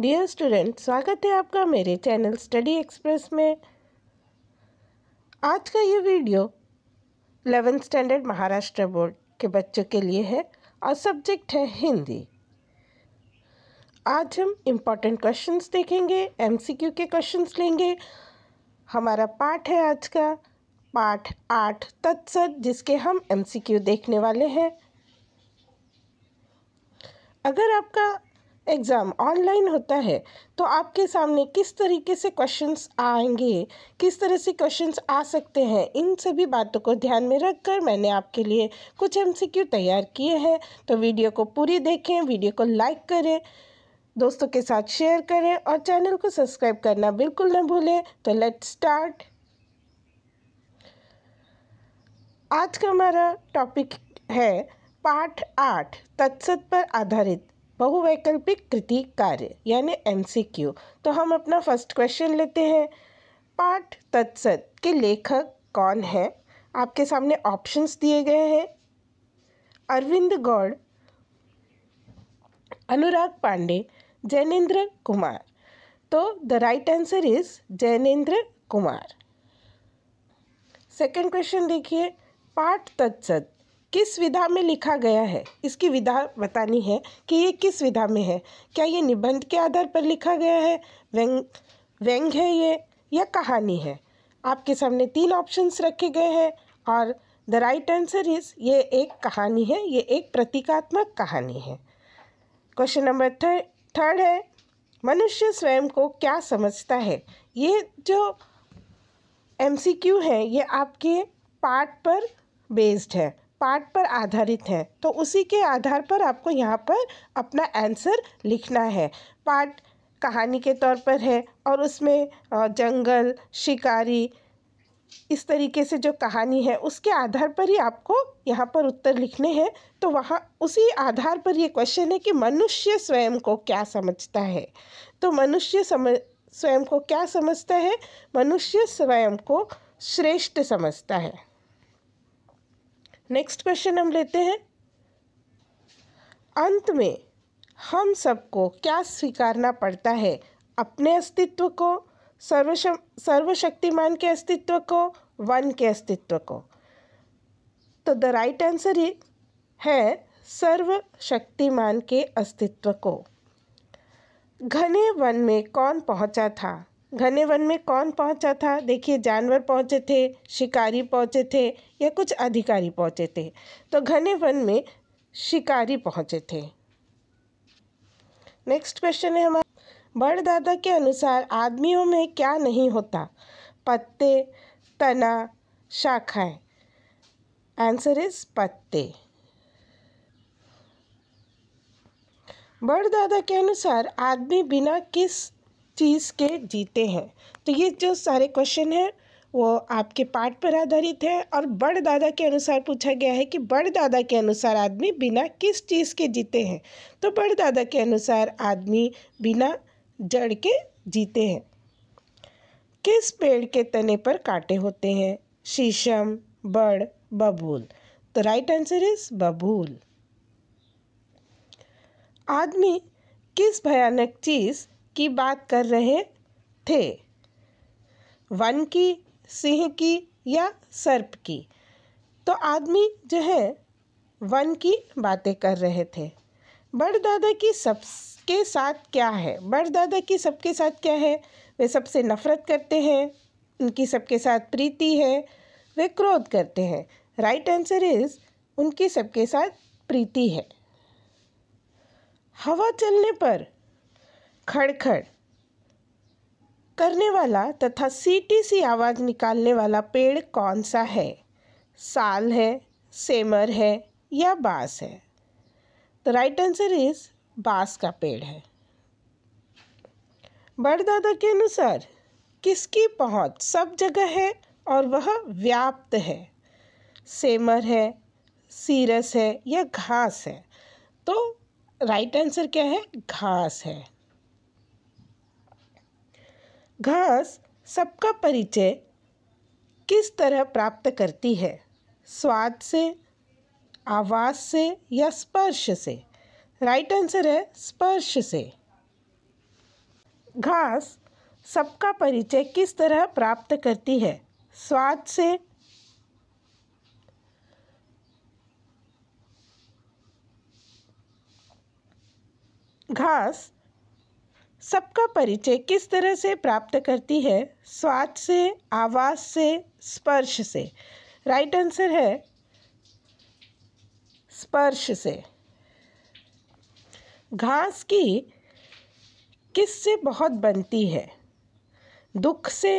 dear student स्वागत है आपका मेरे चैनल स्टडी एक्सप्रेस में आज का ये video eleventh standard Maharashtra board के बच्चों के लिए है और सब्जेक्ट है हिंदी आज हम इम्पॉर्टेंट क्वेश्चंस देखेंगे एमसीक्यू के क्वेश्चंस लेंगे हमारा पाठ है आज का पाठ आठ तत्सत जिसके हम एमसीक्यू देखने वाले हैं अगर आपका एग्ज़ाम ऑनलाइन होता है तो आपके सामने किस तरीके से क्वेश्चंस आएंगे किस तरह से क्वेश्चंस आ सकते हैं इन सभी बातों को ध्यान में रखकर मैंने आपके लिए कुछ एमसीक्यू तैयार किए हैं तो वीडियो को पूरी देखें वीडियो को लाइक करें दोस्तों के साथ शेयर करें और चैनल को सब्सक्राइब करना बिल्कुल ना भूलें तो लेट स्टार्ट आज का हमारा टॉपिक है पाठ आठ तत्सत पर आधारित बहुवैकल्पिक कृति कार्य यानी क्यू तो हम अपना फर्स्ट क्वेश्चन लेते हैं पाठ तत्सत के लेखक कौन हैं आपके सामने ऑप्शंस दिए गए हैं अरविंद गौड़ अनुराग पांडे जैनेन्द्र कुमार तो the right answer is Jainendra Kumar second question देखिए पाठ तत्सत किस विधा में लिखा गया है इसकी विधा बतानी है कि ये किस विधा में है क्या ये निबंध के आधार पर लिखा गया है व्यंग व्यंग है ये या कहानी है आपके सामने तीन ऑप्शंस रखे गए हैं और द राइट आंसर इज़ ये एक कहानी है ये एक प्रतीकात्मक कहानी है क्वेश्चन नंबर थर्ड थर्ड है मनुष्य स्वयं को क्या समझता है ये जो क्यू है ये आपके पार्ट पर बेस्ड है पार्ट पर आधारित है तो उसी के आधार पर आपको यहाँ पर अपना आंसर लिखना है पार्ट कहानी के तौर पर है और उसमें जंगल शिकारी इस तरीके से जो कहानी है उसके आधार पर ही आपको यहाँ पर उत्तर लिखने हैं तो वहाँ उसी आधार पर ये क्वेश्चन है कि मनुष्य स्वयं को क्या समझता है तो मनुष्य समझ स्वयं को क्या समझता है मनुष्य स्वयं को श्रेष्ठ समझता है नेक्स्ट क्वेश्चन हम लेते हैं अंत में हम सबको क्या स्वीकारना पड़ता है अपने अस्तित्व को सर्वश सर्वशक्तिमान के अस्तित्व को वन के अस्तित्व को तो द राइट आंसर ही है सर्वशक्तिमान के अस्तित्व को घने वन में कौन पहुंचा था घने वन में कौन पहुंचा था देखिए जानवर पहुंचे थे शिकारी पहुंचे थे या कुछ अधिकारी पहुंचे थे तो घने वन में शिकारी पहुंचे थे नेक्स्ट क्वेश्चन है हमारा बड़ दादा के अनुसार आदमियों में क्या नहीं होता पत्ते तना शाखाएं आंसर इज पत्ते बड़ दादा के अनुसार आदमी बिना किस चीज़ के जीते हैं तो ये जो सारे क्वेश्चन हैं वो आपके पाठ पर आधारित है और बड़ दादा के अनुसार पूछा गया है कि बड़ दादा के अनुसार आदमी बिना किस चीज़ के जीते हैं तो बड़ दादा के अनुसार आदमी बिना जड़ के जीते हैं किस पेड़ के तने पर कांटे होते हैं शीशम बड़ बबूल तो राइट आंसर इज बबूल आदमी किस भयानक चीज़ की बात कर रहे थे वन की सिंह की या सर्प की तो आदमी जो है वन की बातें कर रहे थे बड़ दादा की सबके साथ क्या है बड़ दादा की सबके साथ क्या है वे सबसे नफरत करते हैं उनकी सबके साथ प्रीति है वे क्रोध करते हैं राइट आंसर इज उनकी सबके साथ प्रीति है हवा चलने पर खड़खड़ करने वाला तथा सीटी सी आवाज़ निकालने वाला पेड़ कौन सा है साल है सेमर है या बांस है द राइट आंसर इज बांस का पेड़ है बड़दादा के अनुसार किसकी पहुंच सब जगह है और वह व्याप्त है सेमर है सीरस है या घास है तो राइट आंसर क्या है घास है घास सबका परिचय किस तरह प्राप्त करती है स्वाद से आवाज़ से या स्पर्श से राइट आंसर है स्पर्श से घास सबका परिचय किस तरह प्राप्त करती है स्वाद से घास सबका परिचय किस तरह से प्राप्त करती है स्वाद से आवाज़ से स्पर्श से राइट आंसर है स्पर्श से घास की किस से बहुत बनती है दुख से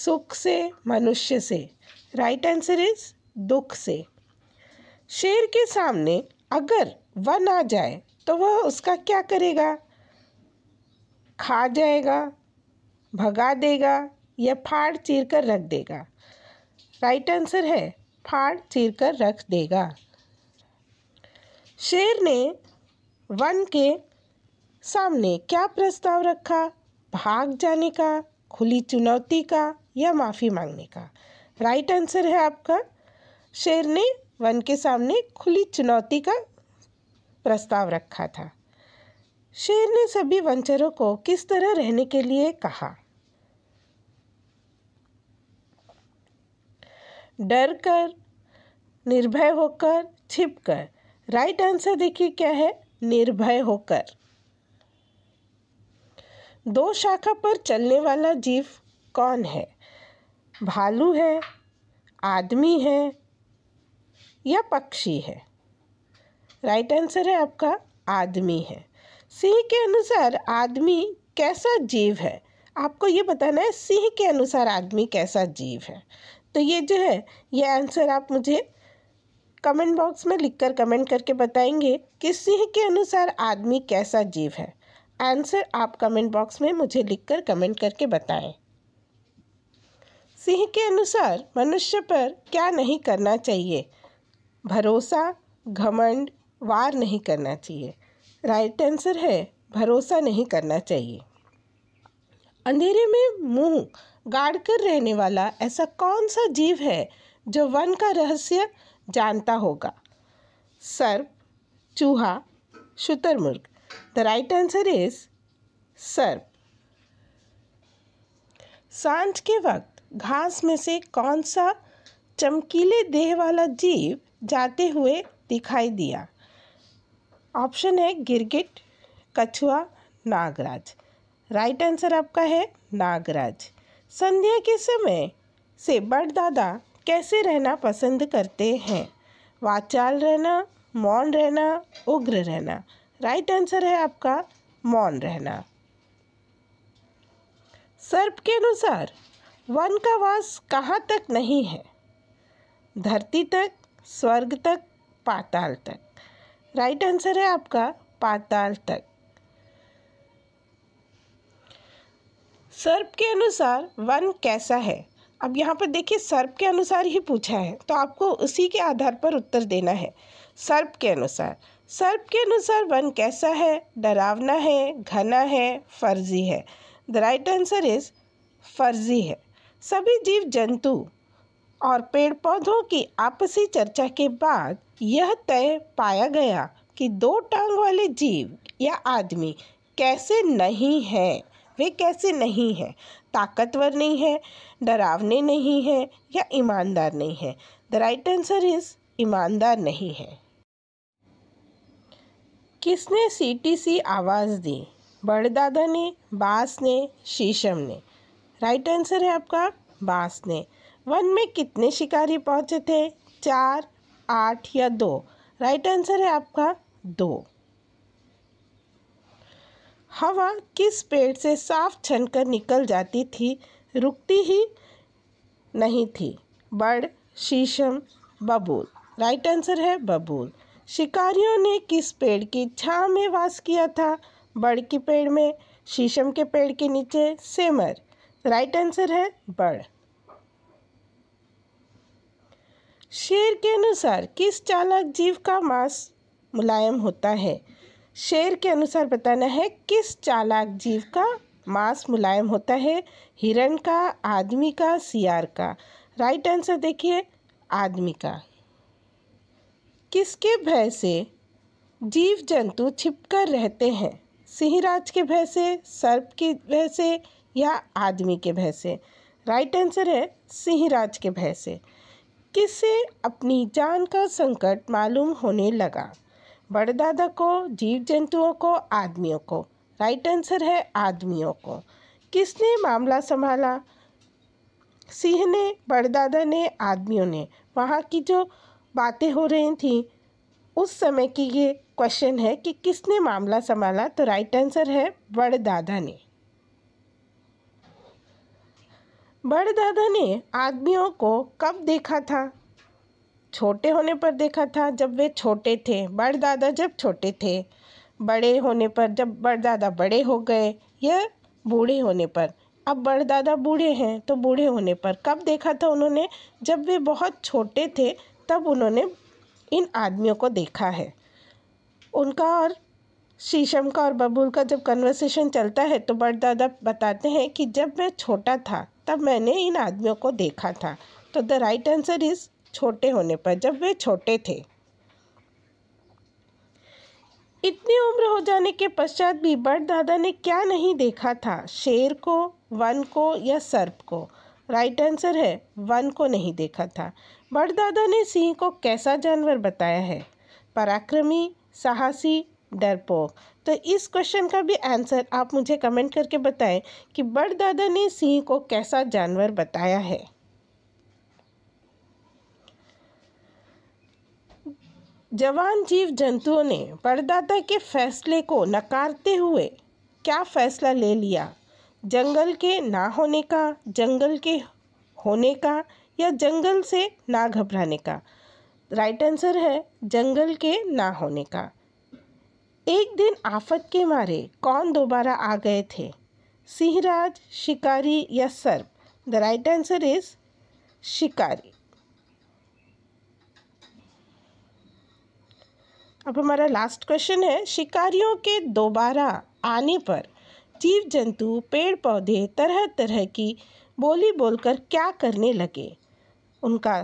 सुख से मनुष्य से राइट आंसर इज दुख से शेर के सामने अगर वह आ जाए तो वह उसका क्या करेगा खा जाएगा भगा देगा या फाड़ चीर कर रख देगा राइट आंसर है फाड़ चीर कर रख देगा शेर ने वन के सामने क्या प्रस्ताव रखा भाग जाने का खुली चुनौती का या माफ़ी मांगने का राइट आंसर है आपका शेर ने वन के सामने खुली चुनौती का प्रस्ताव रखा था शेर ने सभी वंचरों को किस तरह रहने के लिए कहा डर कर निर्भय होकर छिप कर राइट आंसर देखिए क्या है निर्भय होकर दो शाखा पर चलने वाला जीव कौन है भालू है आदमी है या पक्षी है राइट आंसर है आपका आदमी है सिंह के अनुसार आदमी कैसा जीव है आपको ये बताना है सिंह के अनुसार आदमी कैसा जीव है तो ये जो है ये आंसर आप मुझे कमेंट बॉक्स में लिखकर कमेंट करके बताएंगे कि सिंह के अनुसार आदमी कैसा जीव है आंसर आप कमेंट बॉक्स में मुझे लिखकर कमेंट करके बताएं सिंह के अनुसार मनुष्य पर क्या नहीं करना चाहिए भरोसा घमंड वार नहीं करना चाहिए राइट आंसर है भरोसा नहीं करना चाहिए अंधेरे में मुंह गाड़ कर रहने वाला ऐसा कौन सा जीव है जो वन का रहस्य जानता होगा सर्प चूहा शुतरमुर्ग द राइट आंसर इज सर्प सांझ के वक्त घास में से कौन सा चमकीले देह वाला जीव जाते हुए दिखाई दिया ऑप्शन है गिरगिट कछुआ नागराज राइट आंसर आपका है नागराज संध्या के समय से बड़ दादा कैसे रहना पसंद करते हैं वाचाल रहना मौन रहना उग्र रहना राइट आंसर है आपका मौन रहना सर्प के अनुसार वन का वास कहाँ तक नहीं है धरती तक स्वर्ग तक पाताल तक राइट आंसर है आपका पाताल तक सर्प के अनुसार वन कैसा है अब यहाँ पर देखिए सर्प के अनुसार ही पूछा है तो आपको उसी के आधार पर उत्तर देना है सर्प के अनुसार सर्प के अनुसार वन कैसा है डरावना है घना है फर्जी है द राइट आंसर इज फर्जी है सभी जीव जंतु और पेड़ पौधों की आपसी चर्चा के बाद यह तय पाया गया कि दो टांग वाले जीव या आदमी कैसे नहीं हैं वे कैसे नहीं हैं ताकतवर नहीं है डरावने नहीं हैं या ईमानदार नहीं है द राइट आंसर इज़ ईमानदार नहीं है किसने सीटीसी आवाज़ दी बड़दादा ने बास ने शीशम ने राइट आंसर है आपका बास ने वन में कितने शिकारी पहुंचे थे चार आठ या दो राइट आंसर है आपका दो हवा किस पेड़ से साफ छन कर निकल जाती थी रुकती ही नहीं थी बर्ड शीशम बबूल राइट आंसर है बबूल शिकारियों ने किस पेड़ की छाँ में वास किया था बड़ के पेड़ में शीशम के पेड़ के नीचे सेमर राइट आंसर है बड़ शेर के अनुसार किस चालक जीव का मांस मुलायम होता है शेर के अनुसार बताना है किस चालाक जीव का मांस मुलायम होता है हिरण का आदमी का सियार का राइट आंसर देखिए आदमी का किसके भय से जीव जंतु छिपकर रहते हैं सिंहराज के भय से सर्प के भय से या आदमी के भय से राइट आंसर है सिंहराज के भय से किससे अपनी जान का संकट मालूम होने लगा बड़दादा को जीव जंतुओं को आदमियों को राइट आंसर है आदमियों को किसने मामला संभाला सिंह ने बड़दादा ने आदमियों ने वहाँ की जो बातें हो रही थी उस समय की ये क्वेश्चन है कि किसने मामला संभाला तो राइट आंसर है बड़दादा ने दादा ने आदमियों को कब देखा था छोटे होने पर देखा था जब वे छोटे थे दादा जब छोटे थे बड़े होने पर जब बड़दादा बड़े हो गए या बूढ़े होने पर अब बड़दादा बूढ़े हैं तो बूढ़े होने पर कब देखा था उन्होंने जब वे बहुत छोटे थे तब उन्होंने इन आदमियों को देखा है उनका और शीशम का और बबूल का जब कन्वर्सेशन चलता है तो बड़ दादा बताते हैं कि जब मैं छोटा था तब मैंने इन आदमियों को देखा था तो द राइट आंसर इज़ छोटे होने पर जब वे छोटे थे इतनी उम्र हो जाने के पश्चात भी बड़ दादा ने क्या नहीं देखा था शेर को वन को या सर्प को राइट आंसर है वन को नहीं देखा था बड़ दादा ने सिंह को कैसा जानवर बताया है पराक्रमी साहसी डरपोक तो इस क्वेश्चन का भी आंसर आप मुझे कमेंट करके बताएं कि बड़दादा ने सिंह को कैसा जानवर बताया है जवान जीव जंतुओं ने बड़दादा के फैसले को नकारते हुए क्या फैसला ले लिया जंगल के ना होने का जंगल के होने का या जंगल से ना घबराने का राइट आंसर है जंगल के ना होने का एक दिन आफत के मारे कौन दोबारा आ गए थे सिंहराज शिकारी या सर्प द राइट आंसर इज शिकारी अब हमारा लास्ट क्वेश्चन है शिकारियों के दोबारा आने पर जीव जंतु पेड़ पौधे तरह तरह की बोली बोलकर क्या करने लगे उनका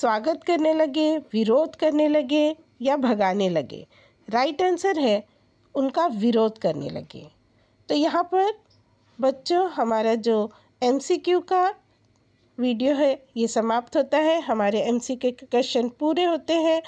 स्वागत करने लगे विरोध करने लगे या भगाने लगे राइट आंसर है उनका विरोध करने लगे तो यहाँ पर बच्चों हमारा जो एम का वीडियो है ये समाप्त होता है हमारे एमसीक्यू के क्वेश्चन पूरे होते हैं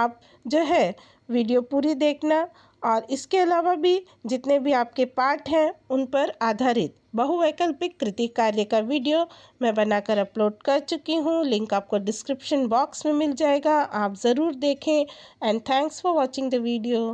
आप जो है वीडियो पूरी देखना और इसके अलावा भी जितने भी आपके पार्ट हैं उन पर आधारित बहुवैकल्पिक कृति कार्य का वीडियो मैं बनाकर अपलोड कर चुकी हूँ लिंक आपको डिस्क्रिप्शन बॉक्स में मिल जाएगा आप ज़रूर देखें and thanks for watching the video